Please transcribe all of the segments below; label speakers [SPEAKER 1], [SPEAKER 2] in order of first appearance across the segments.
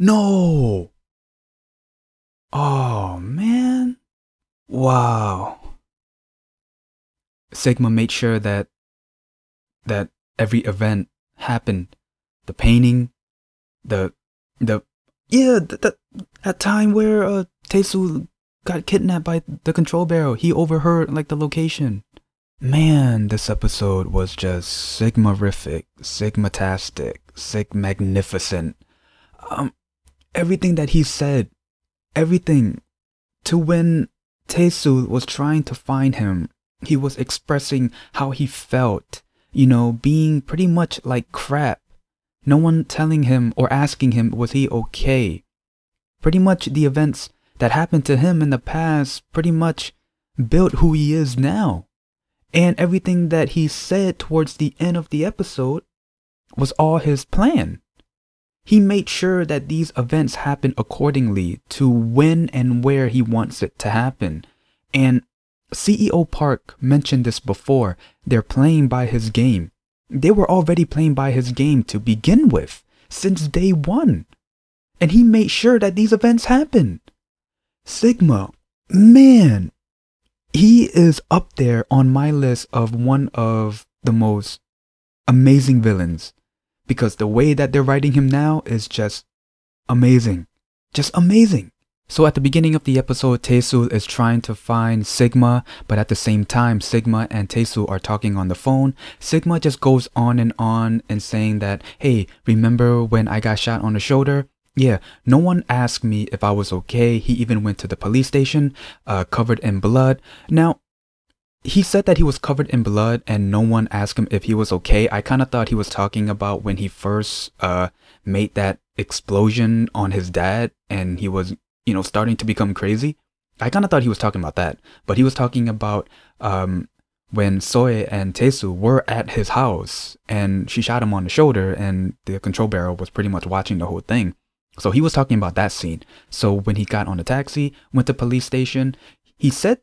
[SPEAKER 1] No! Oh, man. Wow. Sigma made sure that that every event happened. The painting, the the yeah, that that that time where uh Tesu got kidnapped by the control barrel, he overheard like the location. Man, this episode was just sigmarific, sigmatastic, sigmagnificent. Um, everything that he said, everything. To when Tesu was trying to find him, he was expressing how he felt, you know, being pretty much like crap. No one telling him or asking him was he okay. Pretty much the events that happened to him in the past pretty much built who he is now. And everything that he said towards the end of the episode was all his plan. He made sure that these events happen accordingly to when and where he wants it to happen. And CEO Park mentioned this before. They're playing by his game. They were already playing by his game to begin with, since day one. And he made sure that these events happen. Sigma, man, he is up there on my list of one of the most amazing villains because the way that they're writing him now is just amazing. Just amazing. So at the beginning of the episode, Teisu is trying to find Sigma, but at the same time, Sigma and Teisu are talking on the phone. Sigma just goes on and on and saying that, hey, remember when I got shot on the shoulder? Yeah, no one asked me if I was okay. He even went to the police station, uh, covered in blood. Now, he said that he was covered in blood and no one asked him if he was okay. I kind of thought he was talking about when he first uh, made that explosion on his dad and he was, you know, starting to become crazy. I kind of thought he was talking about that, but he was talking about um, when Soe and Tesu were at his house and she shot him on the shoulder and the control barrel was pretty much watching the whole thing. So he was talking about that scene. So when he got on the taxi, went to police station, he said,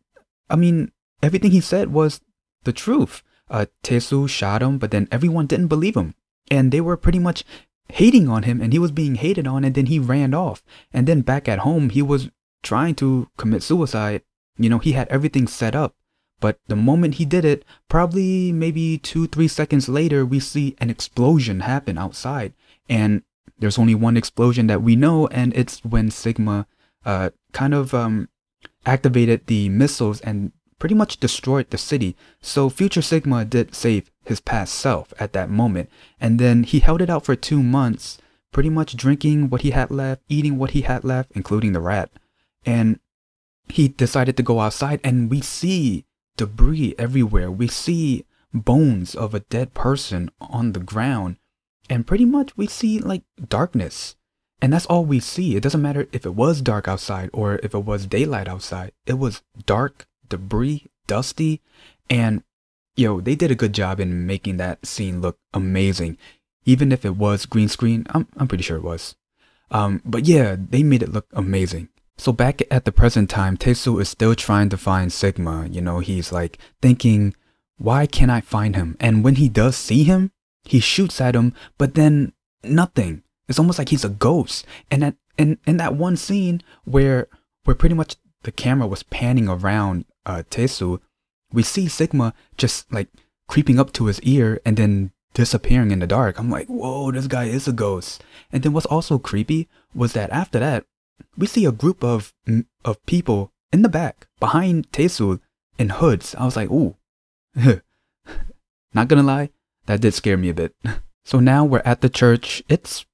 [SPEAKER 1] I mean, everything he said was the truth. Uh, Tesu shot him, but then everyone didn't believe him. And they were pretty much hating on him, and he was being hated on, and then he ran off. And then back at home, he was trying to commit suicide. You know, he had everything set up. But the moment he did it, probably maybe two, three seconds later, we see an explosion happen outside. And there's only one explosion that we know, and it's when Sigma uh, kind of um, activated the missiles and pretty much destroyed the city, so Future Sigma did save his past self at that moment, and then he held it out for two months, pretty much drinking what he had left, eating what he had left, including the rat. And he decided to go outside, and we see debris everywhere. We see bones of a dead person on the ground, and pretty much we see like darkness. And that's all we see. It doesn't matter if it was dark outside or if it was daylight outside. It was dark debris, dusty, and yo, they did a good job in making that scene look amazing. Even if it was green screen, I'm, I'm pretty sure it was. Um, but yeah, they made it look amazing. So back at the present time, Tetsu is still trying to find Sigma. You know, he's like thinking, why can't I find him? And when he does see him, he shoots at him, but then nothing. It's almost like he's a ghost. And that, and, in that one scene where, where pretty much the camera was panning around uh, Tesu, we see Sigma just like creeping up to his ear and then disappearing in the dark. I'm like, whoa, this guy is a ghost. And then what's also creepy was that after that, we see a group of of people in the back behind Tesu in hoods. I was like, ooh, not gonna lie, that did scare me a bit. so now we're at the church. It's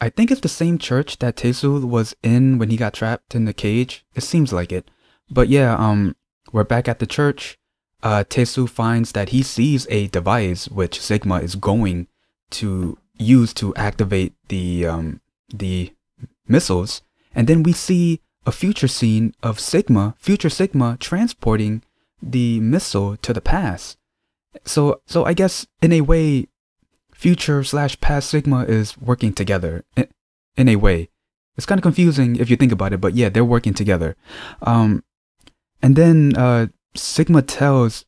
[SPEAKER 1] I think it's the same church that Tesu was in when he got trapped in the cage. It seems like it. But yeah, um, we're back at the church. Uh, Tetsu finds that he sees a device which Sigma is going to use to activate the um, the missiles, and then we see a future scene of Sigma, future Sigma transporting the missile to the past. So, so I guess in a way, future slash past Sigma is working together. In, in a way, it's kind of confusing if you think about it, but yeah, they're working together. Um, and then uh, Sigma tells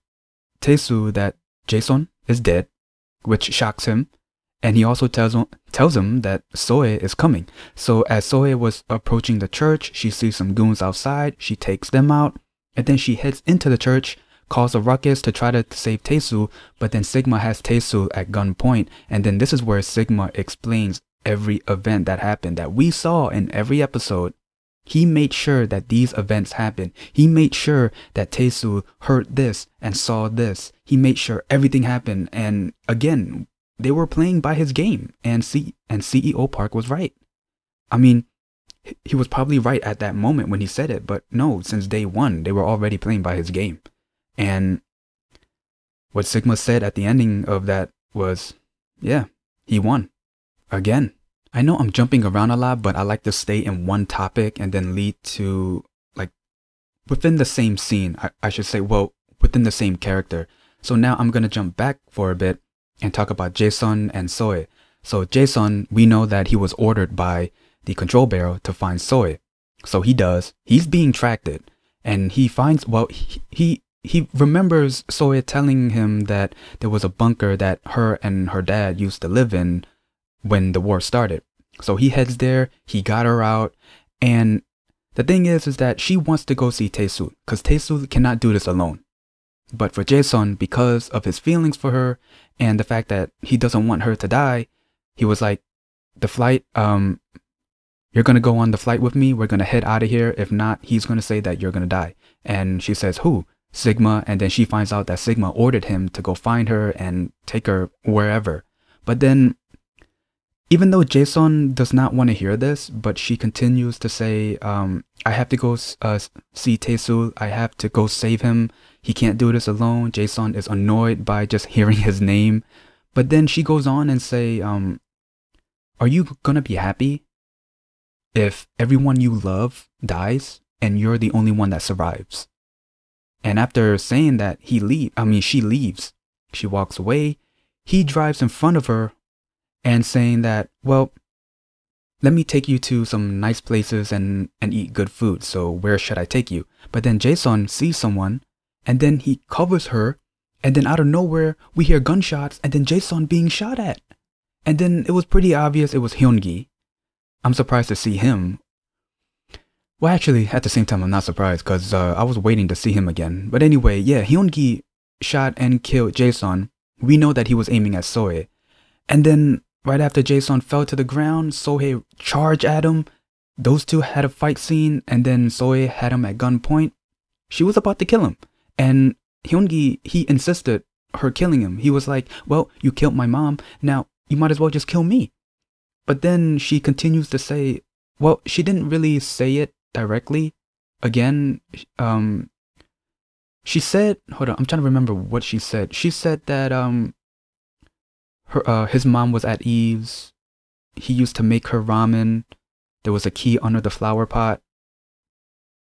[SPEAKER 1] Tesu that Jason is dead, which shocks him. And he also tells, tells him that Soe is coming. So as Soe was approaching the church, she sees some goons outside, she takes them out, and then she heads into the church, calls a ruckus to try to save Tesu, but then Sigma has Tesu at gunpoint, and then this is where Sigma explains every event that happened that we saw in every episode he made sure that these events happened. He made sure that Tesu heard this and saw this. He made sure everything happened. And again, they were playing by his game, and C and CEO Park was right. I mean, he was probably right at that moment when he said it, but no, since day one, they were already playing by his game. And what Sigma said at the ending of that was, yeah, he won. Again. I know I'm jumping around a lot, but I like to stay in one topic and then lead to like within the same scene. I, I should say, well, within the same character. So now I'm gonna jump back for a bit and talk about Jason and Soy. So Jason, we know that he was ordered by the control barrel to find Soy. So he does. He's being tracked, and he finds well he, he he remembers Soya telling him that there was a bunker that her and her dad used to live in when the war started. So he heads there, he got her out, and the thing is is that she wants to go see Teisu, because Teisu cannot do this alone. But for Jason, because of his feelings for her and the fact that he doesn't want her to die, he was like, the flight, um, you're going to go on the flight with me. We're going to head out of here. If not, he's going to say that you're going to die. And she says, who? Sigma. And then she finds out that Sigma ordered him to go find her and take her wherever. But then even though Jason does not want to hear this, but she continues to say, um, I have to go uh, see Tesu. I have to go save him. He can't do this alone. Jason is annoyed by just hearing his name. But then she goes on and say, um, are you going to be happy if everyone you love dies and you're the only one that survives? And after saying that, he leave. I mean, she leaves. She walks away. He drives in front of her and saying that, well, let me take you to some nice places and, and eat good food, so where should I take you? But then Jason sees someone, and then he covers her, and then out of nowhere, we hear gunshots, and then Jason being shot at. And then it was pretty obvious it was Hyungi. I'm surprised to see him. Well, actually, at the same time, I'm not surprised, because uh, I was waiting to see him again. But anyway, yeah, Hyungi shot and killed Jason. We know that he was aiming at Soe. And then Right after Jason fell to the ground, Sohei charged at him. Those two had a fight scene, and then Sohei had him at gunpoint. She was about to kill him, and Hyungi, he insisted her killing him. He was like, well, you killed my mom, now you might as well just kill me. But then she continues to say, well, she didn't really say it directly. Again, um, she said, hold on, I'm trying to remember what she said. She said that, um, her uh, his mom was at Eve's. He used to make her ramen. There was a key under the flower pot.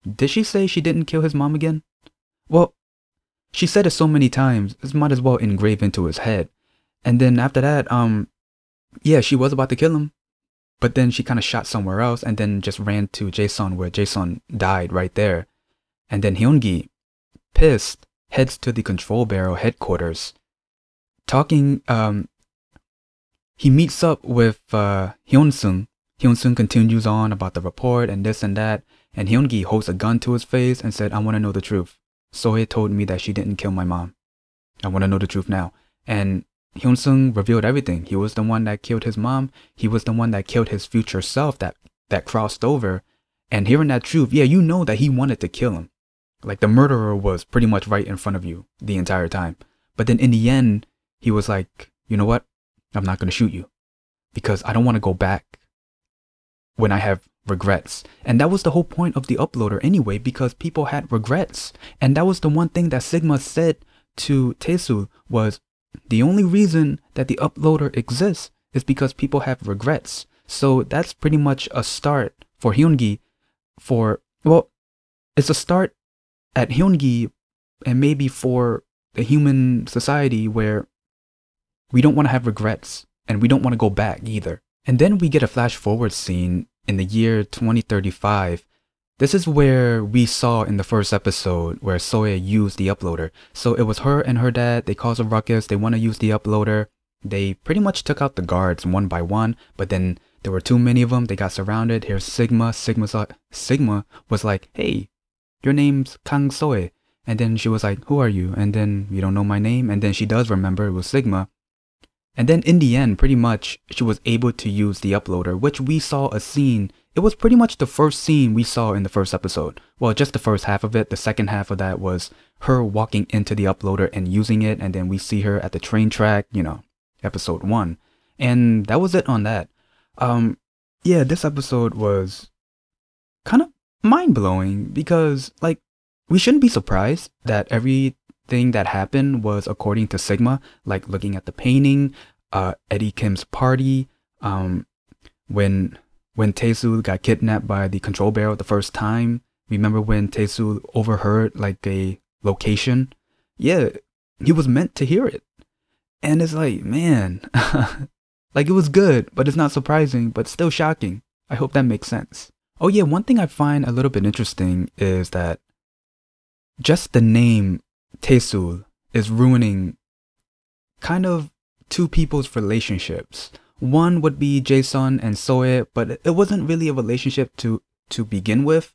[SPEAKER 1] Did she say she didn't kill his mom again? Well, she said it so many times, it might as well engrave into his head. And then after that, um, yeah, she was about to kill him, but then she kind of shot somewhere else and then just ran to Jason, where Jason died right there. And then Hyungi, pissed, heads to the control barrel headquarters. Talking, um, he meets up with uh, Hyun-sung. Hyun-sung continues on about the report and this and that, and Hyun-gi holds a gun to his face and said, I want to know the truth. So He told me that she didn't kill my mom. I want to know the truth now. And Hyun-sung revealed everything. He was the one that killed his mom. He was the one that killed his future self that, that crossed over. And hearing that truth, yeah, you know that he wanted to kill him. Like the murderer was pretty much right in front of you the entire time. But then in the end, he was like, you know what? I'm not going to shoot you because I don't want to go back when I have regrets. And that was the whole point of the uploader anyway, because people had regrets. And that was the one thing that Sigma said to Tesu was the only reason that the uploader exists is because people have regrets. So that's pretty much a start for Hyungi for well, it's a start at Hyungi and maybe for the human society where we don't want to have regrets, and we don't want to go back either. And then we get a flash forward scene in the year 2035. This is where we saw in the first episode where Soya used the uploader. So it was her and her dad, they caused a ruckus, they want to use the uploader. They pretty much took out the guards one by one, but then there were too many of them, they got surrounded. Here's Sigma, Sigma's, like, Sigma was like, hey, your name's Kang Soe. And then she was like, who are you? And then you don't know my name. And then she does remember it was Sigma. And then in the end, pretty much, she was able to use the uploader, which we saw a scene. It was pretty much the first scene we saw in the first episode. Well, just the first half of it. The second half of that was her walking into the uploader and using it. And then we see her at the train track, you know, episode one. And that was it on that. Um, yeah, this episode was kind of mind blowing because, like, we shouldn't be surprised that every thing that happened was according to Sigma, like looking at the painting, uh, Eddie Kim's party, um, when when Taesu got kidnapped by the control barrel the first time. Remember when Taesu overheard like a location? Yeah, he was meant to hear it. And it's like, man, like it was good, but it's not surprising, but still shocking. I hope that makes sense. Oh yeah, one thing I find a little bit interesting is that just the name Tesul is ruining kind of two people's relationships. One would be Jason and Soe, but it wasn't really a relationship to to begin with,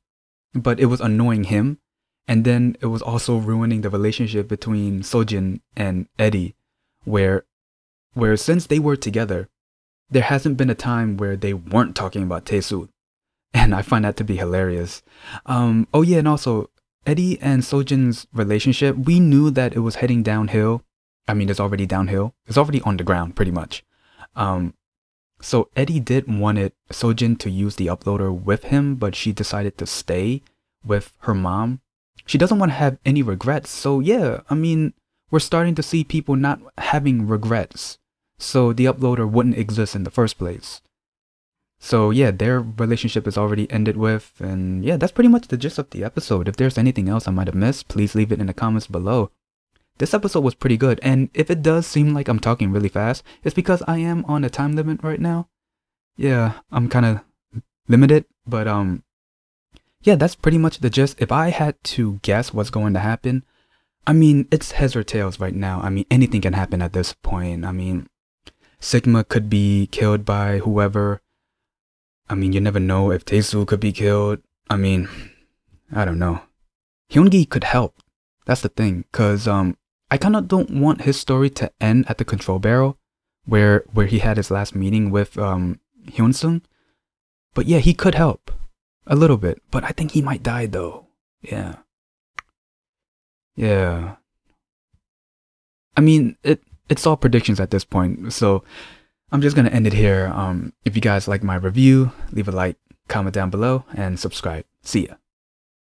[SPEAKER 1] but it was annoying him. And then it was also ruining the relationship between Sojin and Eddie, where where since they were together, there hasn't been a time where they weren't talking about Tesul. And I find that to be hilarious. Um, oh yeah, and also Eddie and Sojin's relationship, we knew that it was heading downhill. I mean, it's already downhill. It's already on the ground, pretty much. Um, so Eddie did wanted Sojin to use the uploader with him, but she decided to stay with her mom. She doesn't want to have any regrets. So yeah, I mean, we're starting to see people not having regrets. So the uploader wouldn't exist in the first place. So yeah, their relationship is already ended with, and yeah, that's pretty much the gist of the episode. If there's anything else I might have missed, please leave it in the comments below. This episode was pretty good, and if it does seem like I'm talking really fast, it's because I am on a time limit right now. Yeah, I'm kind of limited, but um, yeah, that's pretty much the gist. If I had to guess what's going to happen, I mean, it's heads or tails right now. I mean, anything can happen at this point. I mean, Sigma could be killed by whoever. I mean, you never know if Teisu could be killed. I mean, I don't know. Hyungi could help. That's the thing, cause um, I kinda don't want his story to end at the control barrel, where where he had his last meeting with um Hyunsung. But yeah, he could help a little bit. But I think he might die though. Yeah. Yeah. I mean, it it's all predictions at this point, so I'm just going to end it here. Um, if you guys like my review, leave a like, comment down below, and subscribe. See ya.